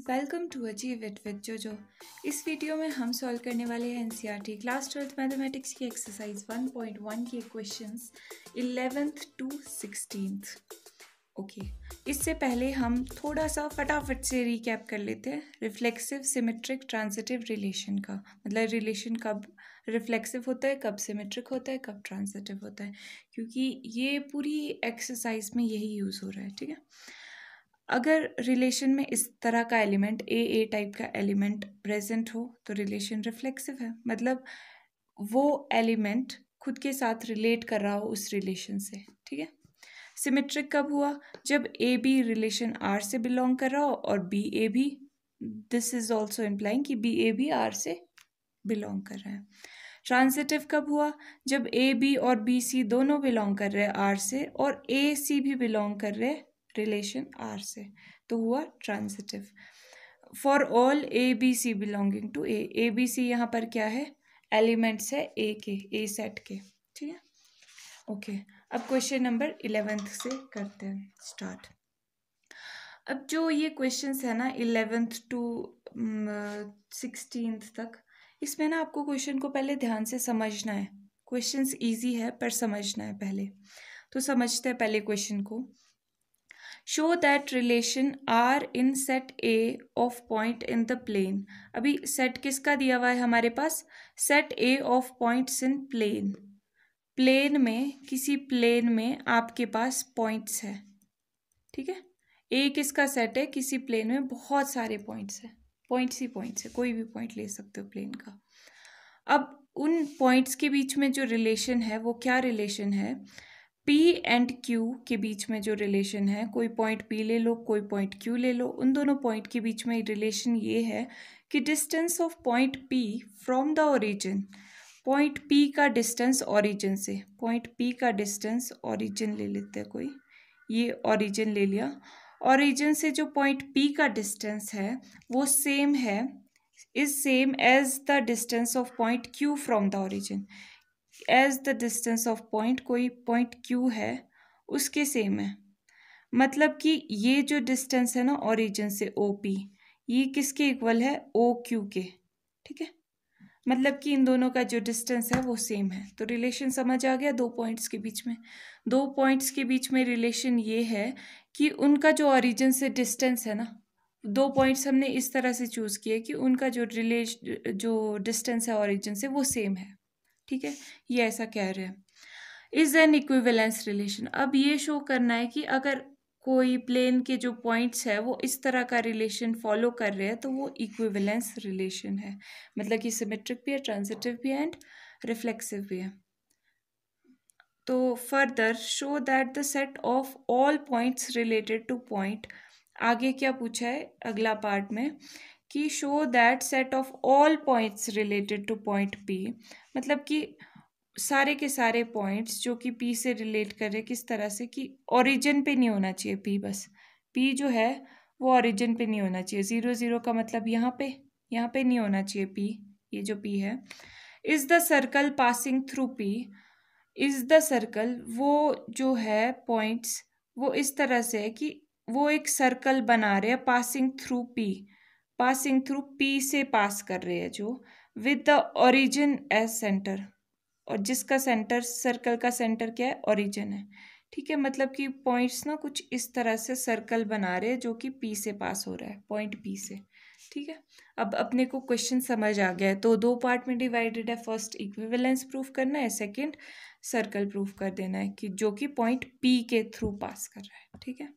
welcome to achieve it with Jojo इस video में हम सॉल्व करने वाले हैं एनसीईआरटी क्लास ट्वेल्थ मैथमेटिक्स की एक्सरसाइज 1.1 के questions eleventh to sixteen okay इससे पहले हम थोड़ा सा फटाफट से रिकैप कर लेते हैं रिफ्लेक्सिव सिमेट्रिक ट्रांजिटिव रिलेशन का मतलब रिलेशन कब रिफ्लेक्सिव होता है कब सिमेट्रिक होता है कब ट्रांजिटिव होता है क्योंकि ये पूरी एक्सरसाइज में यही यूज़ हो रहा है ठीक है अगर रिलेशन में इस तरह का एलिमेंट ए ए टाइप का एलिमेंट प्रेजेंट हो तो रिलेशन रिफ्लेक्सिव है मतलब वो एलिमेंट खुद के साथ रिलेट कर रहा हो उस रिलेशन से ठीक है सिमेट्रिक कब हुआ जब ए बी रिलेशन आर से बिलोंग कर रहा हो और बी ए भी दिस इज ऑल्सो इम्प्लाइंग कि बी ए भी आर से बिलोंग कर रहा है ट्रांसिटिव कब हुआ जब ए बी और बी सी दोनों बिलोंग कर रहे हैं आर से और ए सी भी बिलोंग कर रहे हैं रिलेशन आर से तो हुआ transitive for all a b c belonging to A a b c यहाँ पर क्या है एलिमेंट्स है ए के ए सेट के ठीक है ओके अब क्वेश्चन नंबर इलेवेंथ से करते हैं स्टार्ट अब जो ये क्वेश्चंस है ना इलेवेंथ टू सिक्सटीन तक इसमें ना आपको क्वेश्चन को पहले ध्यान से समझना है क्वेश्चंस इजी है पर समझना है पहले तो समझते हैं पहले क्वेश्चन को show that relation R in set A of point in the plane अभी सेट किसका दिया हुआ है हमारे पास set A of points in plane plane में किसी प्लेन में आपके पास पॉइंट्स है ठीक है ए किसका सेट है किसी प्लेन में बहुत सारे पॉइंट्स है पॉइंट्स ही पॉइंट्स है कोई भी पॉइंट ले सकते हो प्लेन का अब उन पॉइंट्स के बीच में जो रिलेशन है वो क्या रिलेशन है पी एंड क्यू के बीच में जो रिलेशन है कोई पॉइंट पी ले लो कोई पॉइंट क्यू ले लो उन दोनों पॉइंट के बीच में रिलेशन ये है कि distance of point P from the origin point P का डिस्टेंस ओरिजिन से पॉइंट पी का डिस्टेंस ओरिजिन ले लेते हैं कोई ये ओरिजिन ले लिया ओरिजिन से जो पॉइंट पी का डिस्टेंस है वो सेम है is same as the distance of point Q from the origin as the distance of point कोई पॉइंट क्यू है उसके सेम है मतलब कि ये जो डिस्टेंस है ना ओरिजिन से ओ पी ये किसके इक्वल है ओ क्यू के ठीक है मतलब कि इन दोनों का जो डिस्टेंस है वो सेम है तो रिलेशन समझ आ गया दो पॉइंट्स के बीच में दो पॉइंट्स के बीच में रिलेशन ये है कि उनका जो ओरिजिन से डिस्टेंस है ना दो पॉइंट्स हमने इस तरह से चूज़ किए कि उनका जो रिलेश जो डिस्टेंस है ओरिजिन से वो सेम है ठीक है ये ऐसा कह रहे हैं इज़ एन इक्विवेलेंस रिलेशन अब ये शो करना है कि अगर कोई प्लेन के जो पॉइंट्स है वो इस तरह का रिलेशन फॉलो कर रहे हैं तो वो इक्विवेलेंस रिलेशन है मतलब कि सिमेट्रिक भी है ट्रांजिटिव भी है एंड रिफ्लेक्सिव भी है तो further show that the set of all points related to point आगे क्या पूछा है अगला पार्ट में कि show that set of all points related to point P मतलब कि सारे के सारे पॉइंट्स जो कि पी से रिलेट कर रहे किस तरह से कि ओरिजिन पे नहीं होना चाहिए पी बस पी जो है वो ओरिजिन पे नहीं होना चाहिए ज़ीरो ज़ीरो का मतलब यहाँ पे यहाँ पे नहीं होना चाहिए पी ये जो पी है is the circle passing through P is the circle वो जो है पॉइंट्स वो इस तरह से है कि वो एक सर्कल बना रहे हैं passing through P passing through P से पास कर रहे हैं जो with the origin as centre और जिसका सेंटर सर्कल का सेंटर क्या है ओरिजिन है ठीक है मतलब कि पॉइंट्स ना कुछ इस तरह से सर्कल बना रहे हैं जो कि पी से पास हो रहा है पॉइंट पी से ठीक है अब अपने को क्वेश्चन समझ आ गया है तो दो पार्ट में डिवाइडेड है फर्स्ट इक्विवेलेंस प्रूफ करना है सेकंड सर्कल प्रूफ कर देना है कि जो कि पॉइंट पी के थ्रू पास कर रहा है ठीक है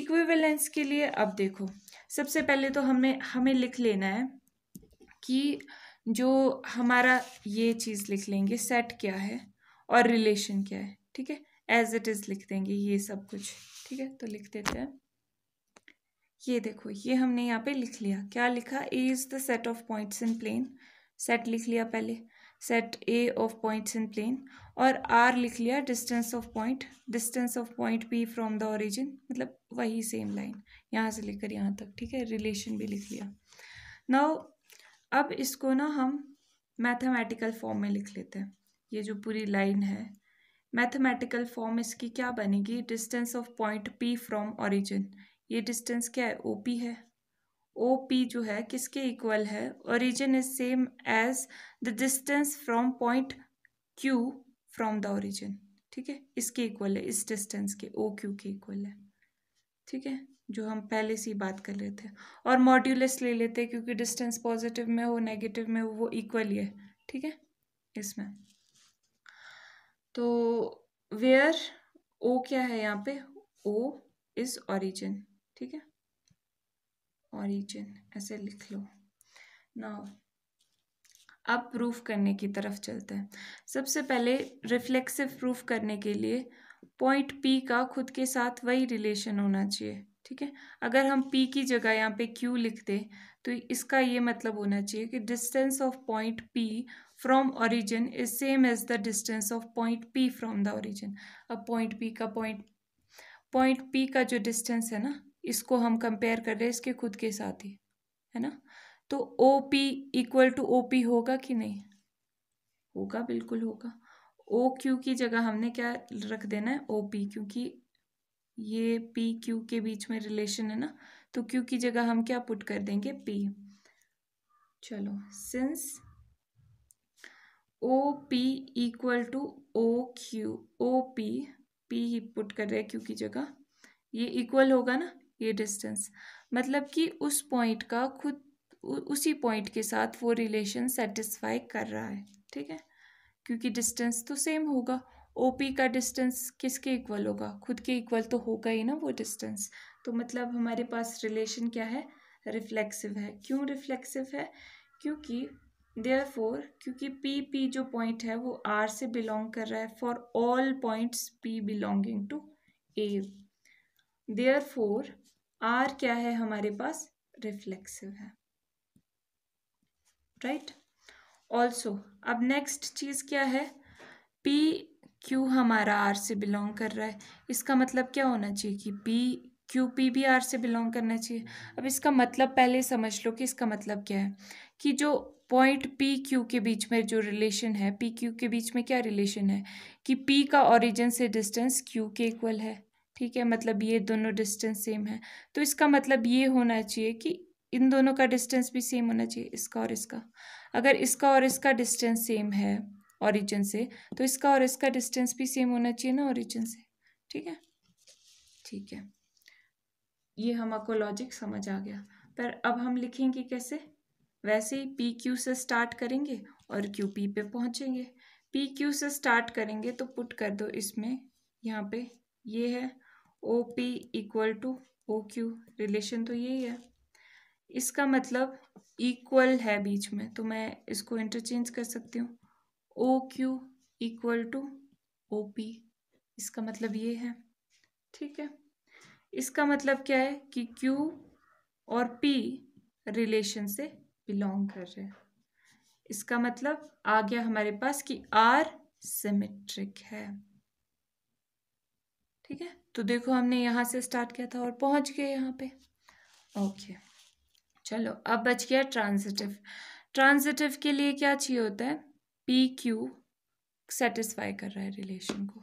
इक्विवेलेंस के लिए अब देखो सबसे पहले तो हमें हमें लिख लेना है कि जो हमारा ये चीज़ लिख लेंगे सेट क्या है और रिलेशन क्या है ठीक है एज इट इज़ लिख देंगे ये सब कुछ ठीक है तो लिख देते हैं ये देखो ये हमने यहाँ पे लिख लिया क्या लिखा A is the set of points in plane set लिख लिया पहले set A of points in plane और आर लिख लिया distance of point distance of point P from the origin मतलब वही सेम लाइन यहाँ से लेकर यहाँ तक ठीक है रिलेशन भी लिख लिया नाउ अब इसको ना हम मैथमेटिकल फॉर्म में लिख लेते हैं ये जो पूरी लाइन है मैथमेटिकल फॉर्म इसकी क्या बनेगी distance of point P from origin ये डिस्टेंस क्या है ओ पी है ओ पी जो है किसके इक्वल है origin is same as the distance from point Q from the origin ठीक है इसके इक्वल है इस डिस्टेंस के ओ क्यू के इक्वल है ठीक है जो हम पहले से ही बात कर रहे थे और मॉड्यूलस ले लेते हैं क्योंकि डिस्टेंस पॉजिटिव में हो नेगेटिव में हो वो इक्वल ही है ठीक है इसमें तो वेयर ओ क्या है यहाँ पे ओ इज ऑरिजिन ठीक है origin ऐसे लिख लो नाउ अब प्रूफ करने की तरफ चलते हैं सबसे पहले रिफ्लेक्सिव प्रूफ करने के लिए पॉइंट पी का खुद के साथ वही रिलेशन होना चाहिए ठीक है अगर हम पी की जगह यहाँ पे क्यू लिख दें तो इसका ये मतलब होना चाहिए कि distance of point P from origin is same as the distance of point P from the origin अब पॉइंट पी का पॉइंट पॉइंट पी का जो डिस्टेंस है ना इसको हम कंपेयर कर रहे हैं इसके खुद के साथ ही है ना तो O P equal to O P होगा कि नहीं होगा बिल्कुल होगा ओ क्यू की जगह हमने क्या रख देना है ओ पी क्योंकि ये पी क्यू के बीच में रिलेशन है ना तो क्यू की जगह हम क्या पुट कर देंगे पी चलो since O P equal to O Q O P P put कर रहे हैं क्यू की जगह ये इक्वल होगा ना ये डिस्टेंस मतलब कि उस पॉइंट का खुद उसी पॉइंट के साथ वो रिलेशन सेटिस्फाई कर रहा है ठीक है क्योंकि डिस्टेंस तो सेम होगा ओ पी का डिस्टेंस किसके इक्वल होगा खुद के इक्वल तो होगा ही ना वो डिस्टेंस तो मतलब हमारे पास रिलेशन क्या है रिफ्लेक्सिव है क्यों रिफ्लेक्सिव है क्योंकि देयर फोर क्योंकि पी पी जो पॉइंट है वो आर से बिलोंग कर रहा है for all points P belonging to A therefore R क्या है हमारे पास रिफ्लेक्सिव है राइट ऑल्सो अब नेक्स्ट चीज़ क्या है पी क्यू हमारा आर से बिलोंग कर रहा है इसका मतलब क्या होना चाहिए कि पी क्यू पी भी आर से बिलोंग करना चाहिए अब इसका मतलब पहले समझ लो कि इसका मतलब क्या है कि जो पॉइंट पी क्यू के बीच में जो रिलेशन है पी क्यू के बीच में क्या रिलेशन है कि पी का ओरिजिन से डिस्टेंस क्यू के इक्वल है ठीक है मतलब ये दोनों डिस्टेंस सेम है तो इसका मतलब ये होना चाहिए कि इन दोनों का डिस्टेंस भी सेम होना चाहिए इसका और इसका अगर इसका और इसका डिस्टेंस सेम है ओरिजिन से तो इसका और इसका डिस्टेंस भी सेम होना चाहिए ना ओरिजिन से ठीक है ठीक है ये हमको लॉजिक समझ आ गया पर अब हम लिखेंगे कैसे वैसे ही पी क्यू से स्टार्ट करेंगे और क्यू पी पे पहुँचेंगे पी क्यू से स्टार्ट करेंगे तो पुट कर दो इसमें यहाँ पे ये है O P equal to O Q relation तो यही है इसका मतलब इक्वल है बीच में तो मैं इसको इंटरचेंज कर सकती हूँ O Q equal to O P इसका मतलब ये है ठीक है इसका मतलब क्या है कि Q और P रिलेशन से बिलोंग कर रहे हैं इसका मतलब आ गया हमारे पास कि R सिमेट्रिक है ठीक है तो देखो हमने यहाँ से स्टार्ट किया था और पहुँच गए यहाँ पे ओके चलो अब बच गया ट्रांजिटिव ट्रांजिटिव के लिए क्या चाहिए होता है पी क्यू सेटिस्फाई कर रहा है रिलेशन को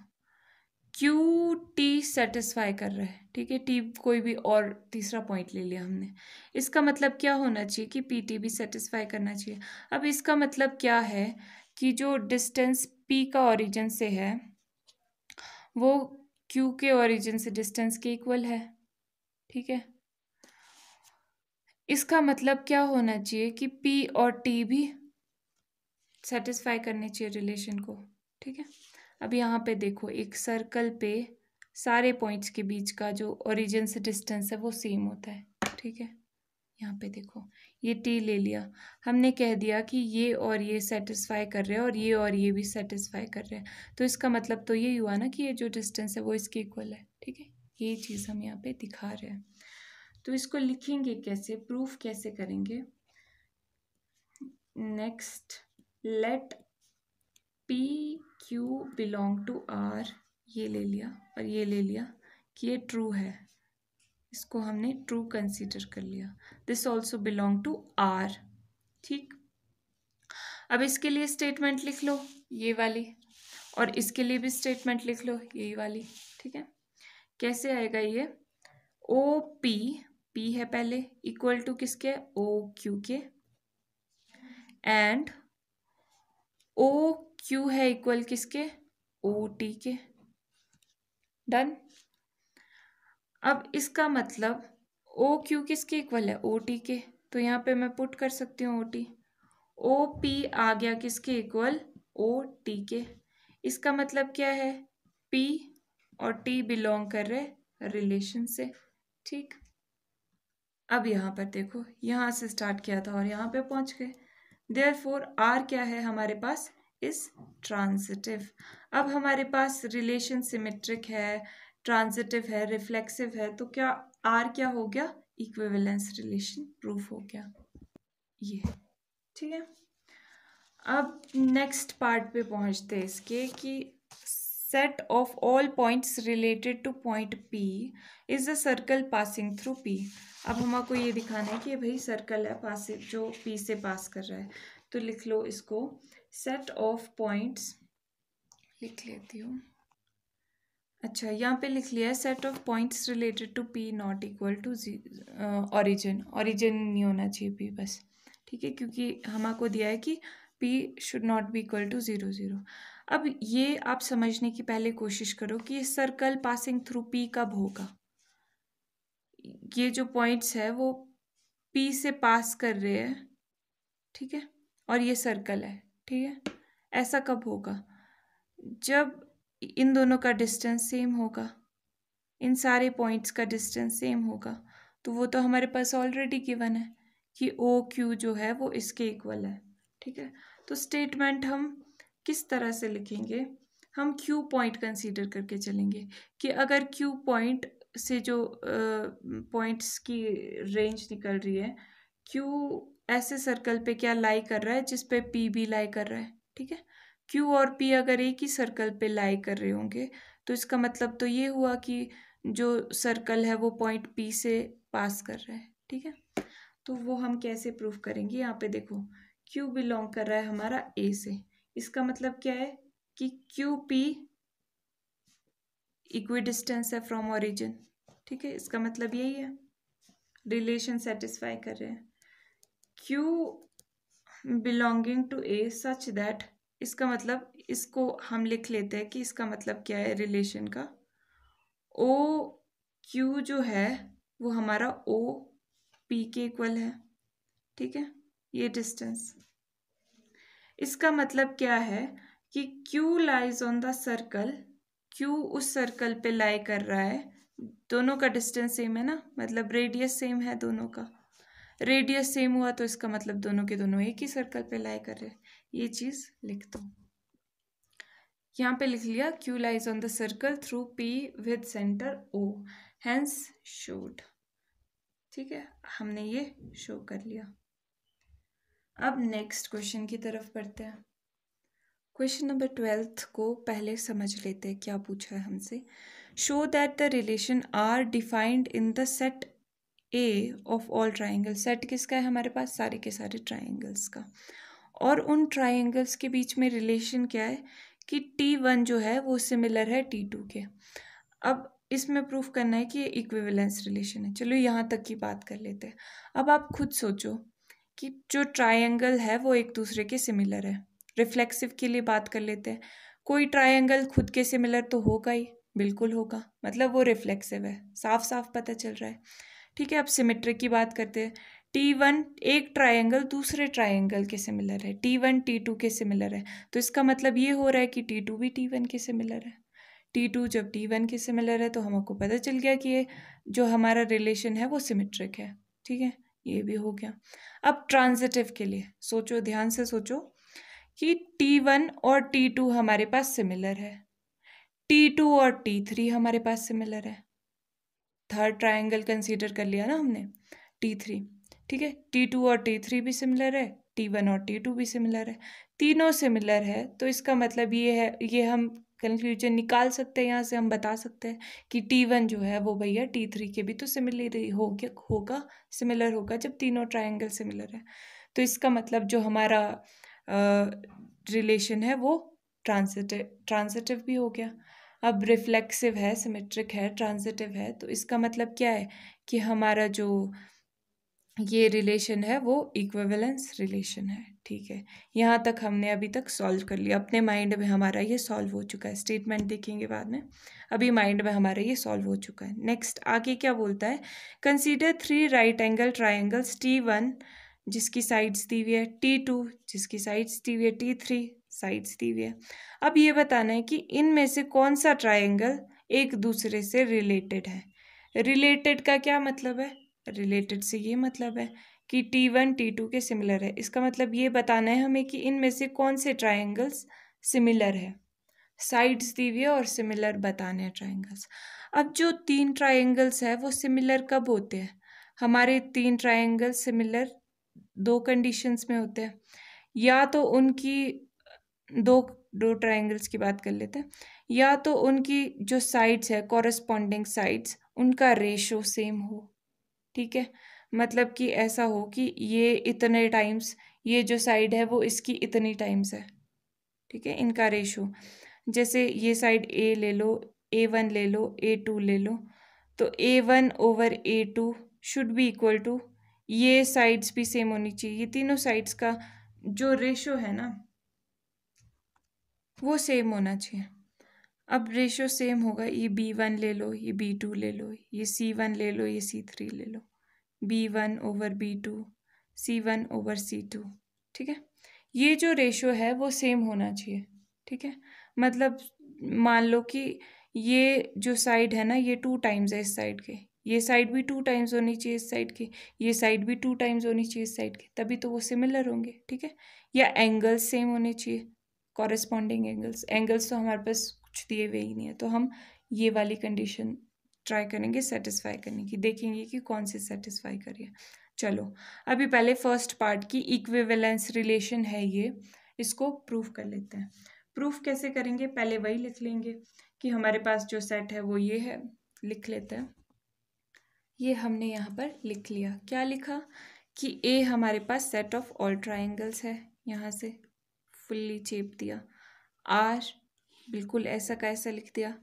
क्यू टी सेटिस्फाई कर रहा है ठीक है टी कोई भी और तीसरा पॉइंट ले लिया हमने इसका मतलब क्या होना चाहिए कि पी टी भी सेटिस्फाई करना चाहिए अब इसका मतलब क्या है कि जो डिस्टेंस पी का ओरिजिन से है वो क्यू के ओरिजिन से डिस्टेंस के इक्वल है ठीक है इसका मतलब क्या होना चाहिए कि पी और टी भी सेटिस्फाई करने चाहिए रिलेशन को ठीक है अब यहाँ पे देखो एक सर्कल पे सारे पॉइंट्स के बीच का जो ओरिजिन से डिस्टेंस है वो सेम होता है ठीक है यहाँ पे देखो ये टी ले लिया हमने कह दिया कि ये और ये सेटिस्फाई कर रहे हैं और ये और ये भी सेटिस्फाई कर रहे हैं तो इसका मतलब तो ये हुआ ना कि ये जो डिस्टेंस है वो इसके इक्वल है ठीक है ये चीज़ हम यहाँ पे दिखा रहे हैं तो इसको लिखेंगे कैसे प्रूफ कैसे करेंगे next let P Q belong to R ये ले लिया और ये ले लिया कि ये ट्रू है इसको हमने ट्रू कंसीडर कर लिया this also belong to R ठीक अब इसके लिए स्टेटमेंट लिख लो ये वाली और इसके लिए भी स्टेटमेंट लिख लो यही वाली ठीक है कैसे आएगा ये ओ पी पी है पहले इक्वल टू किसके ओ क्यू के एंड ओ क्यू है इक्वल किसके ओ टी के डन अब इसका मतलब ओ क्यू किसके इक्वल है ओ टी के तो यहाँ पे मैं पुट कर सकती हूँ ओ टी ओ पी आ गया किसके इक्वल ओ टी के इसका मतलब क्या है पी और टी बिलोंग कर रहे रिलेशन से ठीक अब यहाँ पर देखो यहाँ से स्टार्ट किया था और यहाँ पे पहुँच गए देयर फोर आर क्या है हमारे पास इस ट्रांसिटिव अब हमारे पास रिलेशन सिमेट्रिक है ट्रांजिटिव है रिफ्लेक्सिव है तो क्या आर क्या हो गया इक्विवेलेंस रिलेशन प्रूफ हो गया ये ठीक है अब नेक्स्ट पार्ट पे पहुंचते हैं इसके कि set of all points related to point P is a circle passing through P अब हमको ये दिखाना है कि भाई सर्कल है पास जो पी से पास कर रहा है तो लिख लो इसको सेट ऑफ पॉइंट्स लिख लेती हूँ अच्छा यहाँ पे लिख लिया है set of points related to P not equal to origin origin नहीं होना चाहिए पी बस ठीक है क्योंकि हम आपको दिया है कि P should not be equal to zero zero अब ये आप समझने की पहले कोशिश करो कि ये सर्कल पासिंग थ्रू पी कब होगा ये जो पॉइंट्स है वो पी से पास कर रहे हैं ठीक है और ये सर्कल है ठीक है ऐसा कब होगा जब इन दोनों का डिस्टेंस सेम होगा इन सारे पॉइंट्स का डिस्टेंस सेम होगा तो वो तो हमारे पास ऑलरेडी गिवन है कि ओ क्यू जो है वो इसके इक्वल है ठीक है तो स्टेटमेंट हम किस तरह से लिखेंगे हम क्यू पॉइंट कंसीडर करके चलेंगे कि अगर क्यू पॉइंट से जो पॉइंट्स की रेंज निकल रही है क्यू ऐसे सर्कल पे क्या लाई कर रहा है जिस पे पी भी लाई कर रहा है ठीक है क्यू और पी अगर एक ही सर्कल पे लाई कर रहे होंगे तो इसका मतलब तो ये हुआ कि जो सर्कल है वो पॉइंट पी से पास कर रहा है ठीक है तो वो हम कैसे प्रूफ करेंगे यहाँ पे देखो क्यू बिलोंग कर रहा है हमारा ए से इसका मतलब क्या है कि क्यू पी इक्वी डिस्टेंस है फ्रॉम ओरिजिन ठीक है इसका मतलब यही है रिलेशन सेटिस्फाई कर रहे हैं Q belonging to A such that इसका मतलब इसको हम लिख लेते हैं कि इसका मतलब क्या है रिलेशन का ओ क्यू जो है वो हमारा ओ पी के इक्वल है ठीक है ये डिस्टेंस इसका मतलब क्या है कि Q lies on the circle Q उस सर्कल पे लाई कर रहा है दोनों का डिस्टेंस सेम है ना मतलब रेडियस सेम है दोनों का रेडियस सेम हुआ तो इसका मतलब दोनों के दोनों एक ही सर्कल पे लाई कर रहे हैं ये चीज़ लिख दो यहाँ पे लिख लिया Q lies on the circle through P with centre O hence showed ठीक है हमने ये शो कर लिया अब नेक्स्ट क्वेश्चन की तरफ बढ़ते हैं क्वेश्चन नंबर ट्वेल्थ को पहले समझ लेते हैं क्या पूछा है हमसे show that the relation are defined in the set A of all triangle set किसका है हमारे पास सारे के सारे ट्राइंगल्स का और उन ट्राइंगल्स के बीच में रिलेशन क्या है कि टी वन जो है वो सिमिलर है टी टू के अब इसमें प्रूफ करना है कि ये इक्विवेलेंस रिलेशन है चलो यहाँ तक की बात कर लेते हैं अब आप खुद सोचो कि जो ट्राइंगल है वो एक दूसरे के सिमिलर है रिफ्लेक्सिव के लिए बात कर लेते हैं कोई ट्राइंगल खुद के सिमिलर तो होगा ही बिल्कुल होगा मतलब वो रिफ्लेक्सिव है साफ साफ पता चल रहा है ठीक है अब सिमेट्रिक की बात करते हैं टी वन एक ट्रायंगल दूसरे ट्रायंगल के सिमिलर है टी वन टी टू के सिमिलर है तो इसका मतलब ये हो रहा है कि टी टू भी टी वन के सिमिलर है टी टू जब टी वन के सिमिलर है तो हमको पता चल गया कि ये जो हमारा रिलेशन है वो सिमेट्रिक है ठीक है ये भी हो गया अब ट्रांजिटिव के लिए सोचो ध्यान से सोचो कि टी वन और टी टू हमारे पास सिमिलर है टी टू और टी थ्री हमारे पास सिमिलर है थर्ड ट्राइंगल कंसिडर कर लिया ना हमने टी थ्री ठीक है टी टू और टी थ्री भी सिमिलर है टी वन और टी टू भी सिमिलर है तीनों सिमिलर है तो इसका मतलब ये है ये हम कन्फ्यूजन निकाल सकते हैं यहाँ से हम बता सकते हैं कि टी वन जो है वो भैया टी थ्री के भी तो सिमिलर हो गया होगा सिमिलर होगा जब तीनों ट्राइंगल सिमिलर है तो इसका मतलब जो हमारा रिलेशन है वो ट्रांसिटिव ट्रांसिटिव भी हो गया अब रिफ्लेक्सिव है सिमेट्रिक है ट्रांजिटिव है तो इसका मतलब क्या है कि हमारा जो ये रिलेशन है वो इक्वेवेलेंस रिलेशन है ठीक है यहाँ तक हमने अभी तक सॉल्व कर लिया अपने माइंड में हमारा ये सॉल्व हो चुका है स्टेटमेंट देखेंगे बाद में अभी माइंड में हमारा ये सॉल्व हो चुका है नेक्स्ट आगे क्या बोलता है consider three right angle triangles T one जिसकी साइड्स दी हुई है टी टू जिसकी साइड्स दी हुई है टी थ्री साइड्स दी हुई है अब ये बताना है कि इनमें से कौन सा ट्राइंगल एक दूसरे से रिलेटेड है रिलेटेड का क्या मतलब है रिलेटेड से ये मतलब है कि टी वन टी टू के सिमिलर है इसका मतलब ये बताना है हमें कि इनमें से कौन से ट्राइंगल्स सिमिलर है साइड्स दी हुई है और सिमिलर बताने हैं ट्राइंगल्स अब जो तीन ट्राइंगल्स है वो सिमिलर कब होते हैं हमारे तीन ट्राइंगल सिमिलर दो कंडीशंस में होते हैं या तो उनकी दो दो ट्राइंगल्स की बात कर लेते हैं या तो उनकी जो साइड्स है कॉरस्पॉन्डिंग साइड्स उनका रेशो सेम हो ठीक है मतलब कि ऐसा हो कि ये इतने टाइम्स ये जो साइड है वो इसकी इतनी टाइम्स है ठीक है इनका रेशो जैसे ये साइड ए ले लो ए वन ले लो ए टू ले लो तो A one over A two should be equal to ये साइड्स भी सेम होनी चाहिए ये तीनों साइड्स का जो रेशो है ना वो सेम होना चाहिए अब रेशो सेम होगा ये बी वन ले लो ये बी टू ले लो ये सी वन ले लो ये सी थ्री ले लो B one over B two C one over C two ठीक है ये जो रेशो है वो सेम होना चाहिए ठीक है मतलब मान लो कि ये जो साइड है ना ये टू टाइम्स है इस साइड के ये साइड भी टू टाइम्स होनी चाहिए इस साइड की ये साइड भी टू टाइम्स होनी चाहिए इस साइड की तभी तो वो सिमिलर होंगे ठीक है या एंगल्स सेम होने चाहिए कॉरेस्पॉन्डिंग एंगल्स एंगल्स तो हमारे पास कुछ दिए हुए ही नहीं है तो हम ये वाली कंडीशन ट्राई करेंगे सेटिस्फाई करने की देखेंगे कि कौन सी सेटिस्फाई करिए चलो अभी पहले फर्स्ट पार्ट की इक्विवेलेंस रिलेशन है ये इसको प्रूफ कर लेते हैं प्रूफ कैसे करेंगे पहले वही लिख लेंगे कि हमारे पास जो सेट है वो ये है लिख लेते हैं ये हमने यहाँ पर लिख लिया क्या लिखा कि ए हमारे पास सेट ऑफ ऑल ट्राइंगल्स है यहाँ से फुल्ली चेप दिया आर बिल्कुल ऐसा का ऐसा लिख दिया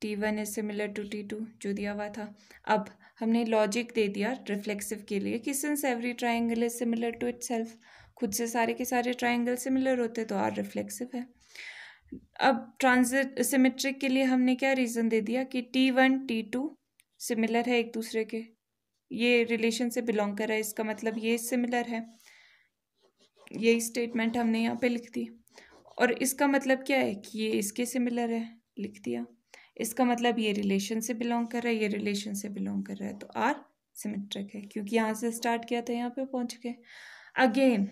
T one is similar to T two जो दिया हुआ था अब हमने लॉजिक दे दिया रिफ्लेक्सिव के लिए कि since every triangle is similar to it खुद से सारे के सारे ट्राइंगल सिमिलर होते तो आर रिफ्लेक्सिव है अब ट्रांजिट सिमेट्रिक के लिए हमने क्या रीज़न दे दिया कि T one T two similar है एक दूसरे के ये रिलेशन से बिलोंग कर रहा है इसका मतलब ये सिमिलर है यही स्टेटमेंट हमने यहाँ पे लिख दी और इसका मतलब क्या है कि ये इसके सिमिलर है लिख दिया इसका मतलब ये रिलेशन से बिलोंग कर रहा है ये रिलेशन से बिलोंग कर रहा है तो आर सिमेट्रिक है क्योंकि यहाँ से स्टार्ट किया था यहाँ पे पहुँच गए अगेन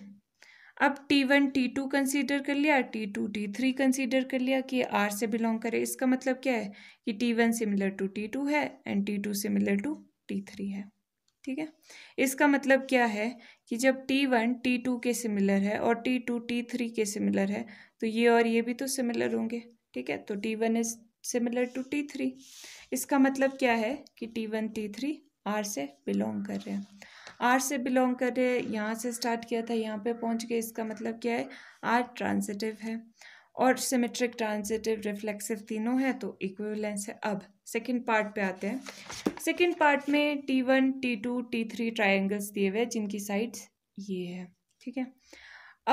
अब T one T two consider कर लिया T two T three consider कर लिया कि आर से बिलोंग करे इसका मतलब क्या है कि T one similar to T two है and T two similar to T three है ठीक है इसका मतलब क्या है कि जब टी वन टी टू के सिमिलर है और टी टू टी थ्री के सिमिलर है तो ये और ये भी तो सिमिलर होंगे ठीक है तो T one is similar to T three इसका मतलब क्या है कि T one T three R से बिलोंग कर रहे हैं आर से बिलोंग कर रहे हैं यहाँ से स्टार्ट किया था यहाँ पे पहुँच गए इसका मतलब क्या है आर ट्रांजिटिव है और सिमेट्रिक ट्रांजिटिव रिफ्लेक्सिव तीनों है तो इक्विवेलेंस है अब सेकेंड पार्ट पे आते हैं सेकेंड पार्ट में T one T two T three triangles दिए हुए जिनकी साइड्स ये है ठीक है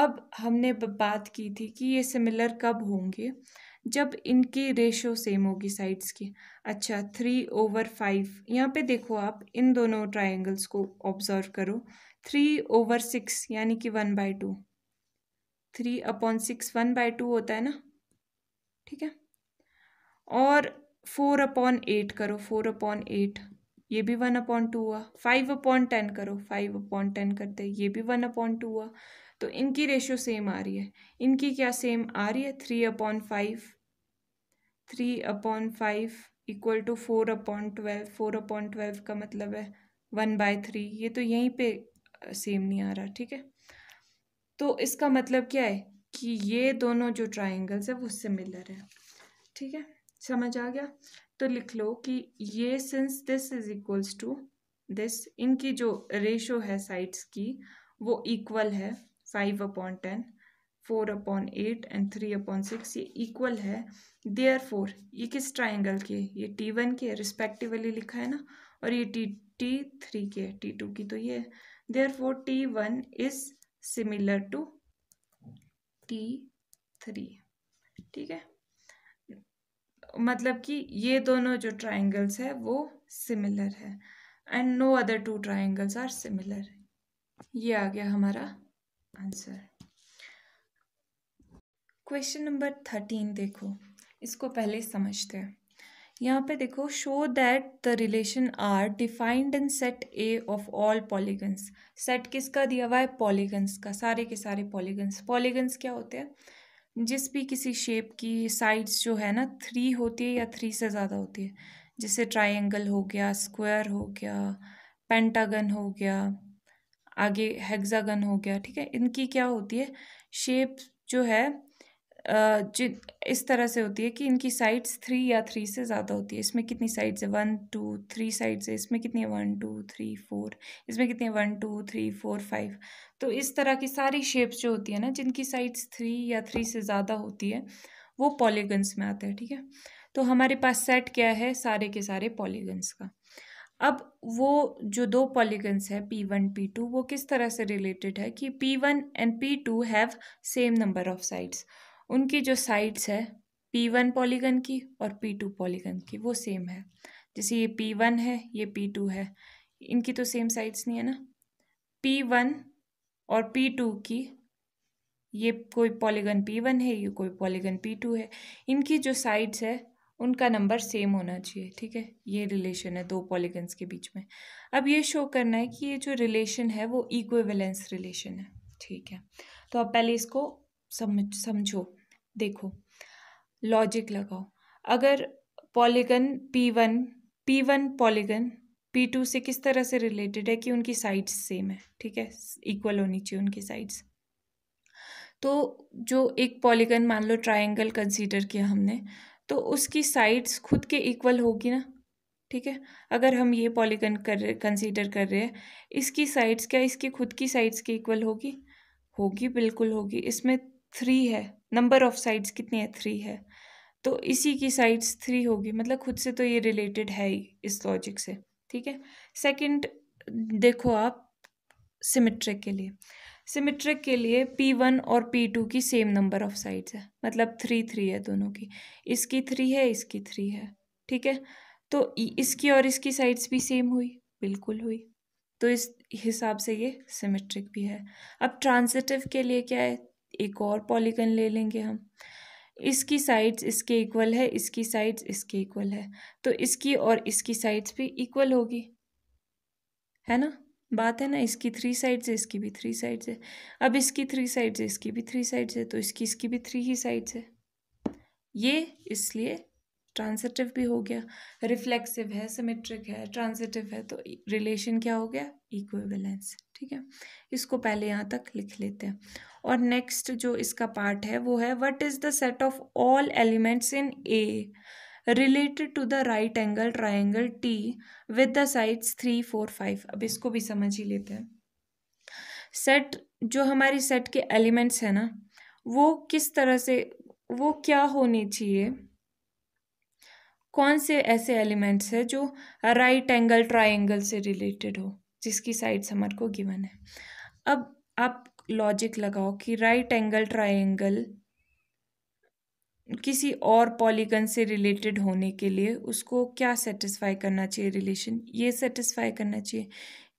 अब हमने बात की थी कि ये सिमिलर कब होंगे जब इनकी रेशो सेम होगी साइड्स की अच्छा थ्री ओवर फाइव यहाँ पे देखो आप इन दोनों ट्राइंगल्स को ऑब्जर्व करो थ्री ओवर सिक्स यानी कि one by two three upon six one by two होता है ना ठीक है और four upon eight four upon upon एट ये भी वन अपॉन टू हुआ फाइव अपॉन टेन करो फाइव अपॉन टेन करते ये भी वन अपॉन टू हुआ तो इनकी रेशियो सेम आ रही है इनकी क्या सेम आ रही है three upon five three upon five equal to four upon twelve four upon twelve का मतलब है वन बाय थ्री ये तो यहीं पे सेम नहीं आ रहा ठीक है तो इसका मतलब क्या है कि ये दोनों जो ट्राइंगल्स है वो सिमिलर है ठीक है समझ आ गया तो लिख लो कि ये since this is equals to this इनकी जो रेशो है साइड्स की वो इक्वल है five upon ten four upon eight and three upon six ये इक्वल है देयर फोर ये किस ट्राइंगल के ये टी वन के रिस्पेक्टिवली लिखा है ना और ये टी टी थ्री के टी टू की तो ये है therefore T one is similar to T three ठीक है मतलब कि ये दोनों जो ट्राइंगल्स है वो सिमिलर है and no other two triangles are similar ये आ गया हमारा आंसर क्वेश्चन नंबर थर्टीन देखो इसको पहले समझते हैं यहाँ पे देखो show that the relation are defined in set A of all polygons set किसका दिया हुआ है पॉलीगन्स का सारे के सारे पॉलीगन्स पॉलीगन्स क्या होते हैं जिस भी किसी शेप की साइड्स जो है ना थ्री होती है या थ्री से ज़्यादा होती है जैसे ट्रायंगल हो गया स्क्वायर हो गया पेंटागन हो गया आगे हेक्सागन हो गया ठीक है इनकी क्या होती है शेप जो है इस तरह से होती है कि इनकी साइड्स थ्री या थ्री से ज़्यादा होती है इसमें कितनी साइड्स है वन टू थ्री साइड्स है इसमें कितनी है वन टू थ्री फोर इसमें कितनी है one two three four five तो इस तरह की सारी शेप्स जो होती है ना जिनकी साइड्स थ्री या थ्री से ज़्यादा होती है वो पॉलीगन्स में आता है ठीक है तो हमारे पास सेट क्या है सारे के सारे पॉलीगन्स का अब वो जो दो पॉलीगन्स है पी वन पी टू वो किस तरह से रिलेटेड है कि P one and P two have same number of sides उनकी जो साइड्स है पी वन पॉलीगन की और पी टू पॉलीगन की वो सेम है जैसे ये पी वन है ये पी टू है इनकी तो सेम साइड्स नहीं है ना पी वन और पी टू की ये कोई पॉलीगन पी वन है ये कोई पॉलीगन पी टू है इनकी जो साइड्स है उनका नंबर सेम होना चाहिए ठीक है ये रिलेशन है दो पॉलीगन्स के बीच में अब ये शो करना है कि ये जो रिलेशन है वो इक्विवेलेंस रिलेशन है ठीक है तो आप पहले इसको समझ समझो देखो लॉजिक लगाओ अगर polygon P one P one polygon P two से किस तरह से रिलेटेड है कि उनकी साइड्स सेम है ठीक है इक्वल होनी चाहिए उनकी साइड्स तो जो एक पॉलीगन मान लो ट्रायंगल कंसीडर किया हमने तो उसकी साइड्स खुद के इक्वल होगी ना ठीक है अगर हम ये पॉलीगन कर कंसीडर कर रहे हैं इसकी साइड्स क्या इसकी खुद की साइड्स के इक्वल होगी होगी बिल्कुल होगी इसमें थ्री है नंबर ऑफ साइड्स कितनी है थ्री है तो इसी की साइड्स थ्री होगी मतलब खुद से तो ये रिलेटेड है ही इस लॉजिक से ठीक है सेकंड देखो आप सिमेट्रिक के लिए सिमेट्रिक के लिए पी वन और पी टू की सेम नंबर ऑफ साइड्स है मतलब थ्री थ्री है दोनों की इसकी थ्री है इसकी थ्री है ठीक है तो इसकी और इसकी साइड्स भी सेम हुई बिल्कुल हुई तो इस हिसाब से ये सिमेट्रिक भी है अब ट्रांजिटिव के लिए क्या है एक और पॉलीगन ले लेंगे हम इसकी साइड्स इसके इक्वल है इसकी साइड्स इसके इक्वल है तो इसकी और इसकी साइड्स भी इक्वल होगी है ना बात है ना इसकी थ्री साइड्स है इसकी भी थ्री साइड्स है अब इसकी थ्री साइड्स है इसकी भी थ्री साइड्स है तो इसकी इसकी भी थ्री ही साइड्स है ये इसलिए ट्रांसिटिव भी हो गया रिफ्लेक्सिव है सिमेट्रिक है ट्रांसिटिव है तो रिलेशन क्या हो गया इक्विवेलेंस ठीक है इसको पहले यहाँ तक लिख लेते हैं और नेक्स्ट जो इसका पार्ट है वो है what is the set of all elements in A related to the right angle triangle T with the sides three four five अब इसको भी समझ ही लेते हैं सेट जो हमारी सेट के एलिमेंट्स हैं ना वो किस तरह से वो क्या होने चाहिए कौन से ऐसे एलिमेंट्स हैं जो राइट एंगल ट्राइंगल से रिलेटेड हो जिसकी साइड्स हमारे को गिवन है अब आप लॉजिक लगाओ कि राइट एंगल ट्राइंगल किसी और पॉलीगन से रिलेटेड होने के लिए उसको क्या सेटिस्फाई करना चाहिए रिलेशन ये सेटिस्फाई करना चाहिए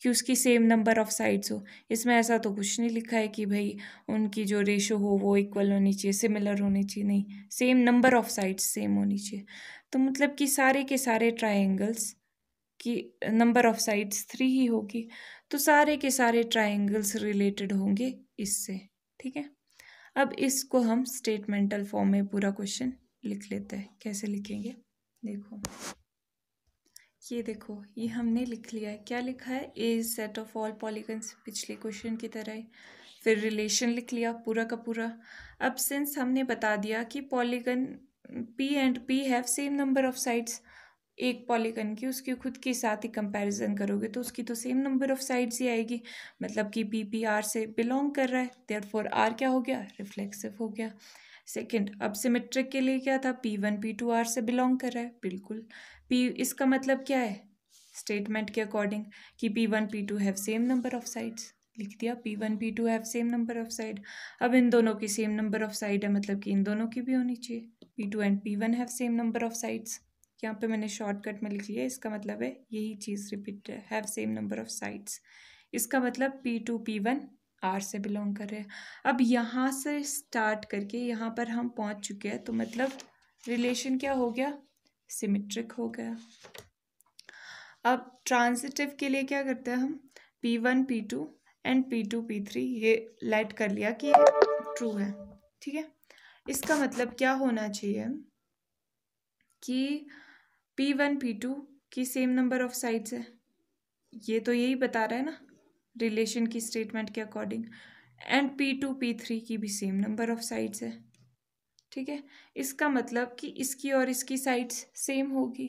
कि उसकी सेम नंबर ऑफ साइड्स हो इसमें ऐसा तो कुछ नहीं लिखा है कि भाई उनकी जो रेशो हो वो इक्वल होनी चाहिए सिमिलर होनी चाहिए नहीं same number of sides same होनी चाहिए तो मतलब कि सारे के सारे ट्रायंगल्स की नंबर ऑफ साइड्स थ्री ही होगी तो सारे के सारे ट्रायंगल्स रिलेटेड होंगे इससे ठीक है अब इसको हम स्टेटमेंटल फॉर्म में पूरा क्वेश्चन लिख लेते हैं कैसे लिखेंगे देखो ये देखो ये हमने लिख लिया है क्या लिखा है A set of all polygons पिछले क्वेश्चन की तरह ही फिर रिलेशन लिख लिया पूरा का पूरा अब सिंस हमने बता दिया कि polygon P and P have same number of sides एक पॉलीगन की उसकी खुद के साथ ही कंपैरिजन करोगे तो उसकी तो सेम नंबर ऑफ साइड्स ही आएगी मतलब कि पी पी आर से बिलोंग कर रहा है देयर फोर आर क्या हो गया रिफ्लेक्सिव हो गया सेकंड अब सिमेट्रिक के लिए क्या था P one P two R से बिलोंग कर रहा है बिल्कुल पी इसका मतलब क्या है स्टेटमेंट के अकॉर्डिंग कि P one P two have same number of sides लिख दिया P one P two have same number of side अब इन दोनों की सेम नंबर ऑफ साइड है मतलब कि इन दोनों की भी होनी चाहिए P two and P one have same number of sides यहाँ पे मैंने शॉर्टकट में लिख लिया इसका मतलब है यही चीज़ repeat have same number of sides इसका मतलब P two P one R से बिलोंग कर रहे हैं अब यहाँ से स्टार्ट करके यहाँ पर हम पहुँच चुके हैं तो मतलब रिलेशन क्या हो गया सिमेट्रिक हो गया अब ट्रांजिटिव के लिए क्या करते हैं हम P one P two and P two P three ये लाइट कर लिया कि ये ट्रू है ठीक है इसका मतलब क्या होना चाहिए कि पी वन पी टू की सेम नंबर ऑफ साइड्स है ये तो यही बता रहा है ना रिलेशन की स्टेटमेंट के according and P two P three की भी सेम नंबर ऑफ साइड्स है ठीक है इसका मतलब कि इसकी और इसकी साइड्स सेम होगी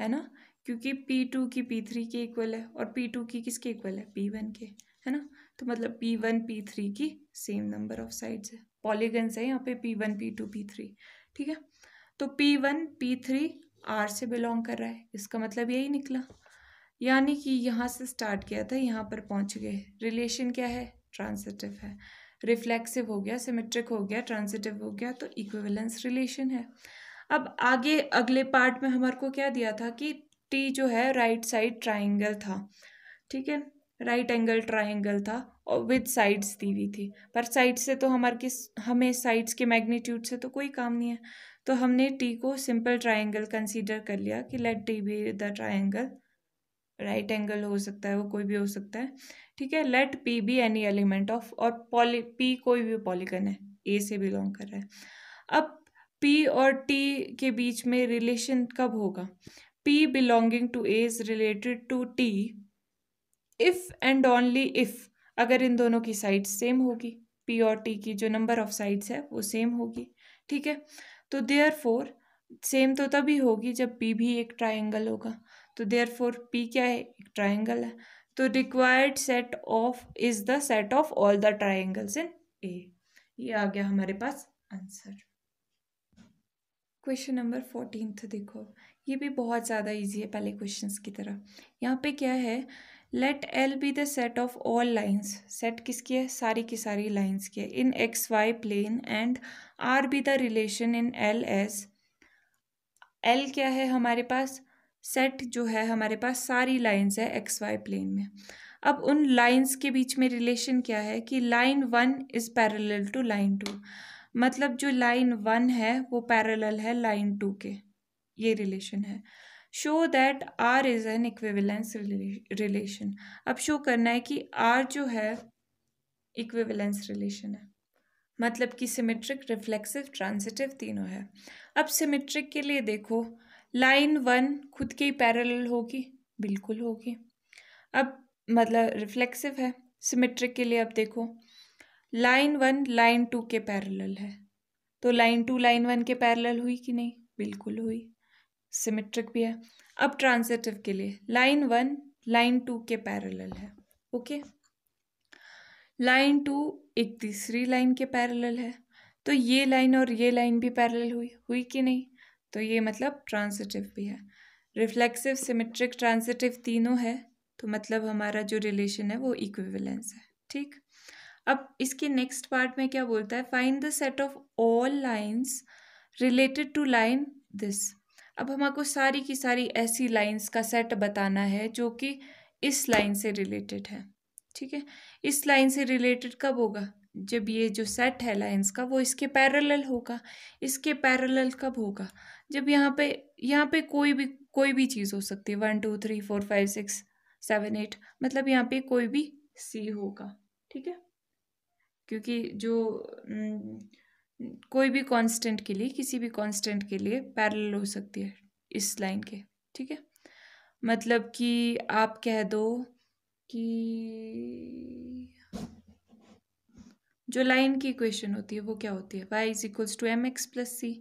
है ना क्योंकि पी टू की पी थ्री के इक्वल है और पी टू की किसके इक्वल है पी वन के है ना तो मतलब पी वन पी थ्री की सेम नंबर ऑफ साइड्स है पॉलीगन्स है यहाँ पे P one P two P three ठीक है तो P one P three R से बिलोंग कर रहा है इसका मतलब यही निकला यानी कि यहाँ से स्टार्ट किया था यहाँ पर पहुँच गए रिलेशन क्या है ट्रांसिटिव है रिफ्लेक्सिव हो गया सिमेट्रिक हो गया ट्रांसिटिव हो गया तो इक्विवेलेंस रिलेशन है अब आगे अगले पार्ट में हमारे को क्या दिया था कि टी जो है राइट साइड ट्राइंगल था ठीक है राइट एंगल ट्राइंगल था और विद साइड्स दी हुई थी पर साइड से तो हमारे किस हमें साइड्स के मैग्नीट्यूड से तो कोई काम नहीं है तो हमने टी को सिंपल ट्राइंगल कंसीडर कर लिया कि let T be the triangle right angle हो सकता है वो कोई भी हो सकता है ठीक है let P be any element of और पॉली पी कोई भी पॉलीगन है ए से बिलोंग कर रहा है अब पी और टी के बीच में रिलेशन कब होगा P belonging to A is related to T if and only if अगर इन दोनों की साइड सेम होगी पी और टी की जो नंबर ऑफ साइड्स है वो सेम होगी ठीक है तो देयर फोर सेम तो तभी होगी जब पी भी एक ट्राइंगल होगा तो देयर फोर पी क्या है एक ट्राइंगल है तो required set of is the set of all the triangles in A ये आ गया हमारे पास आंसर क्वेश्चन नंबर फोर्टीन देखो ये भी बहुत ज़्यादा इजी है पहले क्वेश्चंस की तरह यहाँ पे क्या है let L be the set of all lines set किसकी है सारी की सारी लाइन्स की है in X Y plane and R be the relation in L S L क्या है हमारे पास सेट जो है हमारे पास सारी लाइन्स है एक्स वाई प्लेन में अब उन लाइन्स के बीच में रिलेशन क्या है कि line one is parallel to line two मतलब जो लाइन वन है वो पैरेलल है लाइन टू के ये रिलेशन है show that R is an equivalence relation अब शो करना है कि आर जो है इक्विवेलेंस रिलेशन है मतलब कि सिमेट्रिक रिफ्लेक्सिव ट्रांजिटिव तीनों है अब सिमेट्रिक के लिए देखो लाइन वन खुद के ही पैरेलल होगी बिल्कुल होगी अब मतलब रिफ्लेक्सिव है सिमेट्रिक के लिए अब देखो लाइन वन लाइन टू के पैरेलल है तो लाइन टू लाइन वन के पैरेलल हुई कि नहीं बिल्कुल हुई सिमेट्रिक भी है अब ट्रांसिटिव के लिए लाइन वन लाइन टू के पैरेलल है ओके लाइन टू एक तीसरी लाइन के पैरेलल है तो ये लाइन और ये लाइन भी पैरेलल हुई हुई कि नहीं तो ये मतलब ट्रांसिटिव भी है रिफ्लेक्सिव सिमेट्रिक ट्रांसिटिव तीनों है तो मतलब हमारा जो रिलेशन है वो इक्विवेलेंस है ठीक अब इसके नेक्स्ट पार्ट में क्या बोलता है find the set of all lines related to line this अब आपको सारी की सारी ऐसी लाइंस का सेट बताना है जो कि इस लाइन से रिलेटेड है ठीक है इस लाइन से रिलेटेड कब होगा जब ये जो सेट है लाइंस का वो इसके पैरेलल होगा इसके पैरेलल कब होगा जब यहाँ पे यहाँ पे कोई भी कोई भी चीज़ हो सकती है one two three four five six seven eight मतलब यहाँ पे कोई भी सी होगा ठीक है क्योंकि जो कोई भी कांस्टेंट के लिए किसी भी कांस्टेंट के लिए पैरेलल हो सकती है इस लाइन के ठीक है मतलब कि आप कह दो कि जो लाइन की इक्वेशन होती है वो क्या होती है Y is equals to M X plus C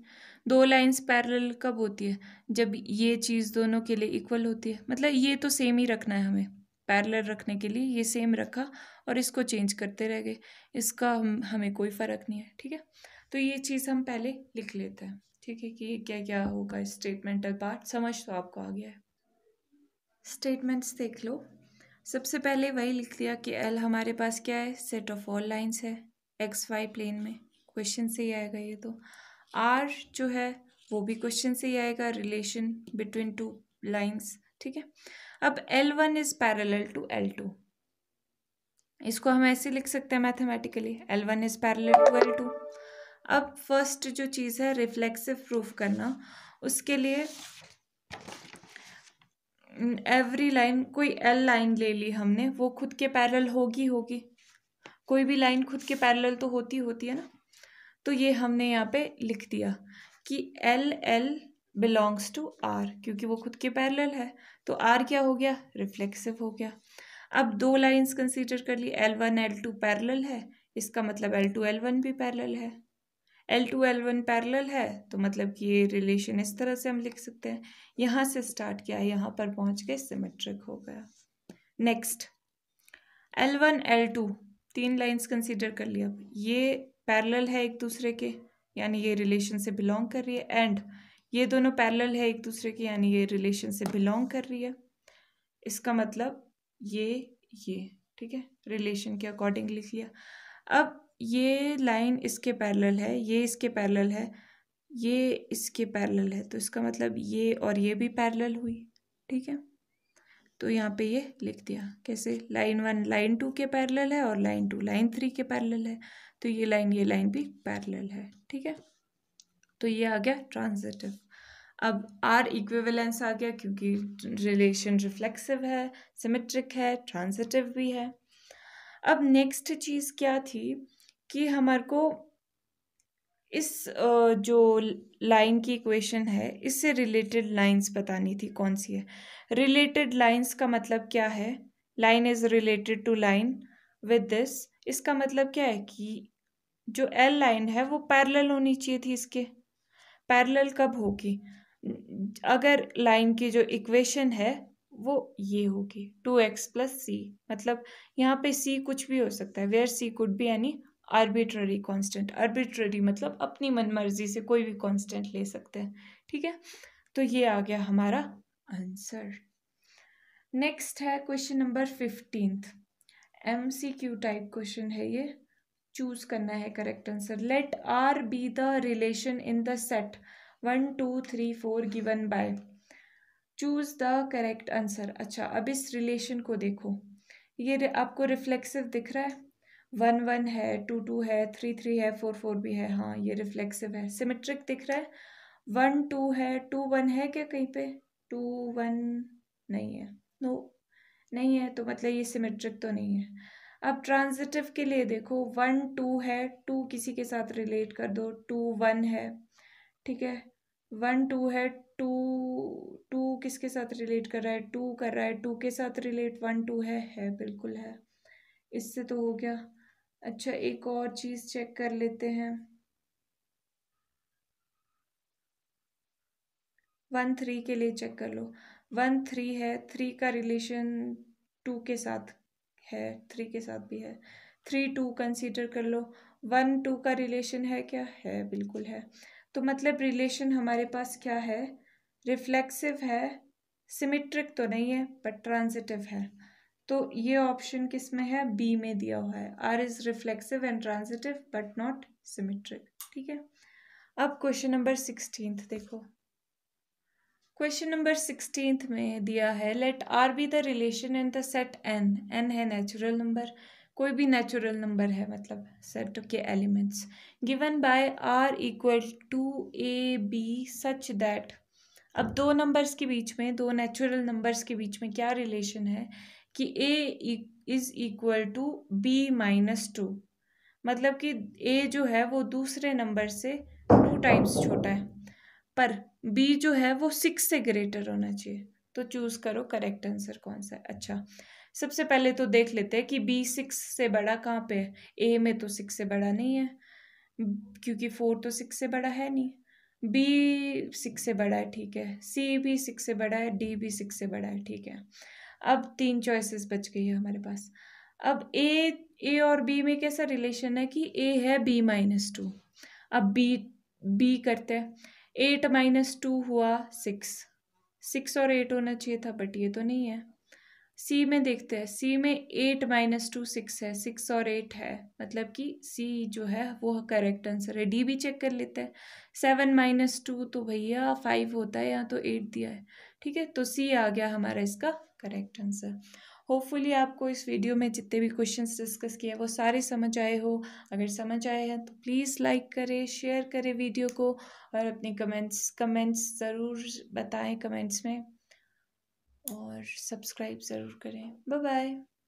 दो लाइंस पैरेलल कब होती है जब ये चीज़ दोनों के लिए इक्वल होती है मतलब ये तो सेम ही रखना है हमें पैरेलल रखने के लिए ये सेम रखा और इसको चेंज करते रह गए इसका हम हमें कोई फ़र्क नहीं है ठीक है तो ये चीज़ हम पहले लिख लेते हैं ठीक है कि क्या क्या होगा स्टेटमेंटल पार्ट समझ तो आपको आ गया है स्टेटमेंट्स देख लो सबसे पहले वही लिख दिया कि एल हमारे पास क्या है सेट ऑफ ऑल लाइन्स है एक्स वाई प्लेन में क्वेश्चन से ही आएगा ये तो आर जो है वो भी क्वेश्चन से ही आएगा रिलेशन बिटवीन टू लाइन्स ठीक है अब L one is parallel to L two इसको हम ऐसे लिख सकते हैं mathematically L one is parallel to L two अब फर्स्ट जो चीज़ है रिफ्लेक्सिव प्रूफ करना उसके लिए एवरी लाइन कोई एल लाइन ले ली हमने वो खुद के पैरल होगी होगी कोई भी लाइन खुद के पैरल तो होती होती है ना तो ये हमने यहाँ पे लिख दिया कि L L belongs to R क्योंकि वो खुद के पैरल है तो आर क्या हो गया रिफ्लेक्सिव हो गया अब दो लाइंस कंसीडर कर ली L one L two parallel है इसका मतलब एल टू एल वन भी पैरल है L two L one parallel है तो मतलब कि ये रिलेशन इस तरह से हम लिख सकते हैं यहाँ से स्टार्ट किया है यहाँ पर पहुँच के सिमेट्रिक हो गया next L one L two तीन लाइन्स कंसिडर कर लिया ये पैरल है एक दूसरे के यानी ये रिलेशन से बिलोंग कर रही है एंड ये दोनों पैरल है एक दूसरे के यानी ये रिलेशन से बिलोंग कर रही है इसका मतलब ये ये ठीक है रिलेशन के अकॉर्डिंग लिख लिया अब ये लाइन इसके पैरेलल है ये इसके पैरेलल है ये इसके पैरेलल है तो इसका मतलब ये और ये भी पैरेलल हुई ठीक है तो यहाँ पे ये लिख दिया कैसे लाइन वन लाइन टू के पैरेलल है और लाइन टू लाइन थ्री के पैरेलल है तो ये लाइन ये लाइन भी पैरेलल है ठीक है तो ये आ गया ट्रांजिटिव अब आर इक्विवेलेंस आ गया क्योंकि रिलेशन रिफ्लेक्सिव है सिमेट्रिक है ट्रांजिटिव भी है अब नेक्स्ट चीज़ क्या थी कि हमारे को इस जो लाइन की इक्वेशन है इससे रिलेटेड लाइंस बतानी थी कौन सी है रिलेटेड लाइंस का मतलब क्या है line is related to line with this इसका मतलब क्या है कि जो एल लाइन है वो पैरेलल होनी चाहिए थी इसके पैरेलल कब होगी अगर लाइन की जो इक्वेशन है वो ये होगी टू एक्स प्लस सी मतलब यहाँ पे सी कुछ भी हो सकता है वेयर सी कुड भी यानी आर्बिट्ररी कांस्टेंट आर्बिट्ररी मतलब अपनी मनमर्जी से कोई भी कांस्टेंट ले सकते हैं ठीक है तो ये आ गया हमारा आंसर नेक्स्ट है question number fifteenth M C Q type question है ये चूज करना है correct answer let R be the relation in the set one two three four given by choose the correct answer अच्छा अब इस relation को देखो ये आपको रिफ्लेक्सिव दिख रहा है वन वन है टू टू है थ्री थ्री है फोर फोर भी है हाँ ये रिफ्लेक्सिव है सिमेट्रिक दिख रहा है वन टू है टू वन है क्या कहीं पे टू वन नहीं है नो नहीं है तो मतलब ये सिमेट्रिक तो नहीं है अब ट्रांजिटिव के लिए देखो वन टू है टू किसी के साथ रिलेट कर दो टू वन है ठीक है वन टू है टू टू किसके साथ रिलेट कर रहा है टू कर रहा है टू के साथ रिलेट वन टू है है बिल्कुल है इससे तो हो गया अच्छा एक और चीज़ चेक कर लेते हैं वन थ्री के लिए चेक कर लो वन थ्री है थ्री का रिलेशन टू के साथ है थ्री के साथ भी है थ्री टू कंसीडर कर लो वन टू का रिलेशन है क्या है बिल्कुल है तो मतलब रिलेशन हमारे पास क्या है रिफ्लेक्सिव है सिमेट्रिक तो नहीं है बट ट्रांजिटिव है तो ये ऑप्शन किस में है बी में दिया हुआ है R is reflexive and transitive but not symmetric ठीक है अब क्वेश्चन नंबर सिक्सटीन देखो क्वेश्चन नंबर सिक्सटीन में दिया है let R be the relation in the set N N है नेचुरल नंबर कोई भी नेचुरल नंबर है मतलब सेट के elements given by R equal to A B such that अब दो नंबर्स के बीच में दो नेचुरल नंबर्स के बीच में क्या रिलेशन है कि A is equal to B minus two मतलब कि ए जो है वो दूसरे नंबर से टू टाइम्स छोटा है पर बी जो है वो सिक्स से ग्रेटर होना चाहिए तो चूज़ करो करेक्ट आंसर कौन सा है अच्छा सबसे पहले तो देख लेते हैं कि बी सिक्स से बड़ा कहाँ पे है ए में तो सिक्स से बड़ा नहीं है क्योंकि फोर तो सिक्स से बड़ा है नहीं बी सिक्स से बड़ा है ठीक है सी भी सिक्स से बड़ा है डी भी सिक्स से बड़ा है ठीक है अब तीन चॉइसेस बच गई है हमारे पास अब ए ए और बी में कैसा रिलेशन है कि ए है बी माइनस टू अब बी बी करते हैं एट माइनस टू हुआ सिक्स सिक्स और एट होना चाहिए था बट ये तो नहीं है सी में देखते हैं सी में एट माइनस टू सिक्स है सिक्स और एट है मतलब कि सी जो है वो करेक्ट आंसर है डी भी चेक कर लेते हैं सेवन माइनस टू तो भैया फाइव होता है यहाँ तो एट दिया है ठीक है तो सी आ गया हमारा इसका करेक्ट आंसर होपफुली आपको इस वीडियो में जितने भी क्वेश्चंस डिस्कस किए वो सारे समझ आए हो अगर समझ आए हैं तो प्लीज़ लाइक करें शेयर करें वीडियो को और अपने कमेंट्स कमेंट्स ज़रूर बताएं कमेंट्स में और सब्सक्राइब ज़रूर करें बाय बाय